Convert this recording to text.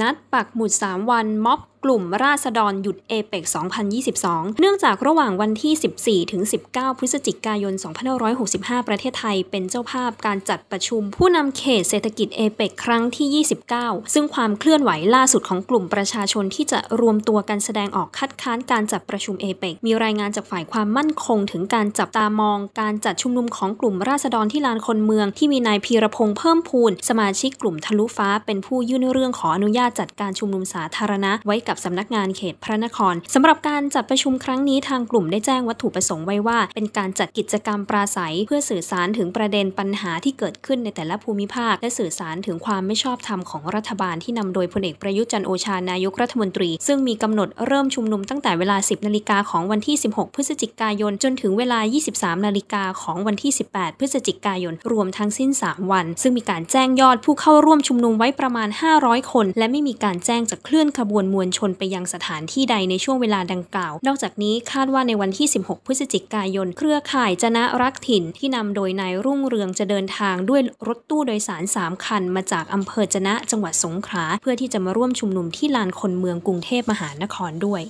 นัดปักหมุด 3 วันม็อบกลุ่มราษฎรหยุดเอเปก2022 เนื่องจากระหว่างวันที่ 14 ถึง 19 พฤศจิกายน 2565 ประเทศไทย เป็นเจ้าภาพการจัดประชุมผู้นำเขตเศรษฐกิจเอเปกครั้งที่ 29 ซึ่งความเคลื่อนไหวล่าสุดของกลุ่มประชาชนที่จะรวมตัวกันแสดงออกคัดค้านการจัดประชุมเอเปกมีรายงานจากฝ่ายความมั่นคงถึงการจับตามอง การจัดชุมนุมของกลุ่มราษฎรที่ลานคนเมือง ที่มีนายพีรพงษ์เพิ่มพูนสมาชิกกลุ่มทะลุฟ้า เป็นผู้ยื่นเรื่องขออนุญาตจัดการชุมนุมสาธารณะไว้กับสำนักงานเขตพระนครสำหรับการจัดประชุมครั้งนี้ทางกลุ่มได้แจ้งวัตถุประสงค์ไว้ว่า เป็นการจัดกิจกรรมปราศัยเพื่อสื่อสารถึงประเด็นปัญหาที่เกิดขึ้นในแต่ละภูมิภาคและสื่อสารถึงความไม่ชอบธรรมของรัฐบาลที่นำโดยพลเอกประยุทธ์จันโอชา นายกรัฐมนตรี ซึ่งมีกำหนดเริ่มชุมนุมตั้งแต่เวลา 10 นาฬิกาของวันที่ 16 พฤศจิกายน จนถึงเวลา 23 นาฬิกาของวันที่ 18 พฤศจิกายน รวมทั้งสิ้น 3 วันซึ่งมีการแจ้งยอดผู้เข้าร่วมชุมนุมไว้ประมาณ 500 คน และไม่มีการแจ้งจากเคลื่อนขบวนมวลชชนไปยังสถานที่ใดในช่วงเวลาดังกล่าว นอกจากนี้คาดว่าในวันที่ 16 พฤศจิกายน เครือข่ายจนะรักถิ่นที่นำโดยนายรุ่งเรืองจะเดินทางด้วยรถตู้โดยสาร 3 คันมาจากอำเภอจนะ จังหวัดสงขลาเพื่อที่จะมาร่วมชุมนุมที่ลานคนเมืองกรุงเทพมหานครด้วย